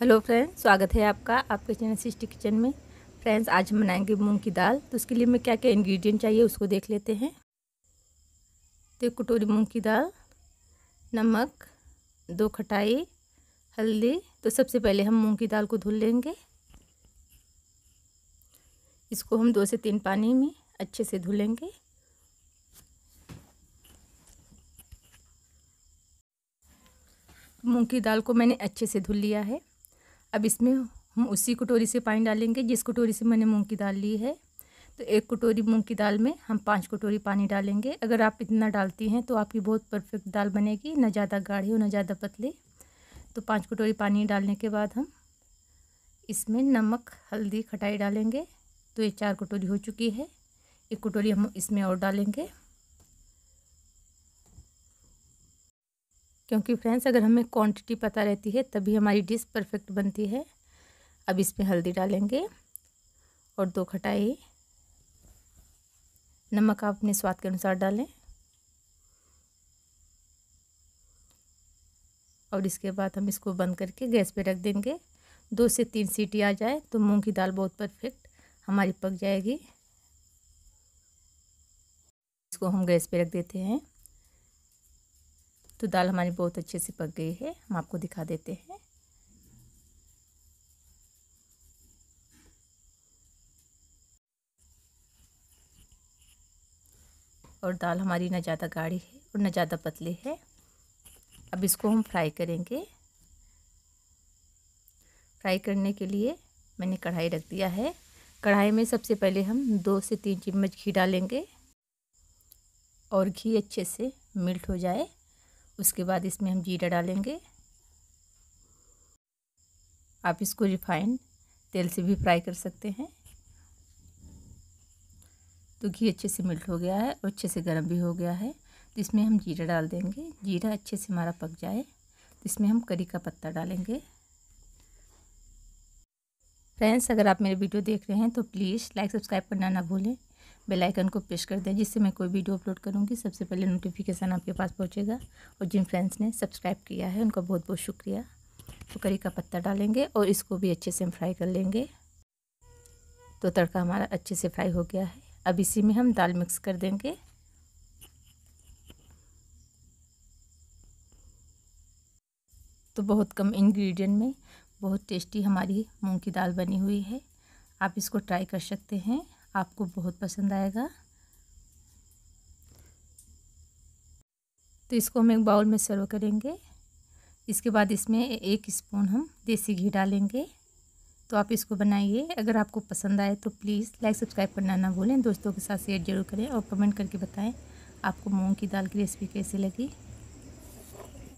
hello friends स्वागत है आपका आपके चैनल सिस्टी किचन में फ्रेंड्स आज हम बनाएंगे मूंग की दाल तो उसके लिए हमें क्या क्या इंग्रेडिएंट चाहिए उसको देख लेते हैं तो एक कटोरी मूंग की दाल नमक दो खटाई हल्दी तो सबसे पहले हम मूंग की दाल को धुल लेंगे इसको हम दो से तीन पानी में अच्छे से धुलेंगे मूंग की दाल को मैंने अच्छे से धुल लिया है अब इसमें हम उसी कटोरी से पानी डालेंगे जिस कटोरी से मैंने मूँग की दाल ली है तो एक कटोरी मूंग की दाल में हम पाँच कटोरी पानी डालेंगे अगर आप इतना डालती हैं तो आपकी बहुत परफेक्ट दाल बनेगी ना ज़्यादा गाढ़ी और ना ज़्यादा पतली तो पाँच कटोरी पानी डालने के बाद हम इसमें नमक हल्दी खटाई डालेंगे तो ये चार कटोरी हो चुकी है एक कटोरी हम इसमें और डालेंगे क्योंकि फ्रेंड्स अगर हमें क्वांटिटी पता रहती है तभी हमारी डिश परफेक्ट बनती है अब इसमें हल्दी डालेंगे और दो खटाई नमक आप अपने स्वाद के अनुसार डालें और इसके बाद हम इसको बंद करके गैस पे रख देंगे दो से तीन सीटी आ जाए तो मूंग की दाल बहुत परफेक्ट हमारी पक जाएगी इसको हम गैस पे रख देते हैं तो दाल हमारी बहुत अच्छे से पक गई है हम आपको दिखा देते हैं और दाल हमारी ना ज़्यादा गाढ़ी है और ना ज़्यादा पतली है अब इसको हम फ्राई करेंगे फ्राई करने के लिए मैंने कढ़ाई रख दिया है कढ़ाई में सबसे पहले हम दो से तीन चम्मच घी डालेंगे और घी अच्छे से मिल्ट हो जाए उसके बाद इसमें हम जीरा डालेंगे आप इसको रिफाइंड तेल से भी फ्राई कर सकते हैं तो घी अच्छे से मिल्ट हो गया है और अच्छे से गर्म भी हो गया है तो इसमें हम जीरा डाल देंगे जीरा अच्छे से हमारा पक जाए तो इसमें हम करी का पत्ता डालेंगे फ्रेंड्स अगर आप मेरे वीडियो देख रहे हैं तो प्लीज़ लाइक सब्सक्राइब करना ना भूलें बेल आइकन को प्रेस कर दें जिससे मैं कोई वीडियो अपलोड करूँगी सबसे पहले नोटिफिकेशन आपके पास पहुँचेगा और जिन फ्रेंड्स ने सब्सक्राइब किया है उनका बहुत बहुत शुक्रिया तो करी का पत्ता डालेंगे और इसको भी अच्छे से हम फ्राई कर लेंगे तो तड़का हमारा अच्छे से फ्राई हो गया है अब इसी में हम दाल मिक्स कर देंगे तो बहुत कम इंग्रेडिएंट में बहुत टेस्टी हमारी मूंग की दाल बनी हुई है आप इसको ट्राई कर सकते हैं आपको बहुत पसंद आएगा तो इसको हम एक बाउल में सर्व करेंगे इसके बाद इसमें एक स्पून हम देसी घी डालेंगे तो आप इसको बनाइए अगर आपको पसंद आए तो प्लीज़ लाइक सब्सक्राइब करना ना भूलें दोस्तों के साथ शेयर जरूर करें और कमेंट करके बताएं आपको मूंग की दाल की रेसिपी कैसी लगी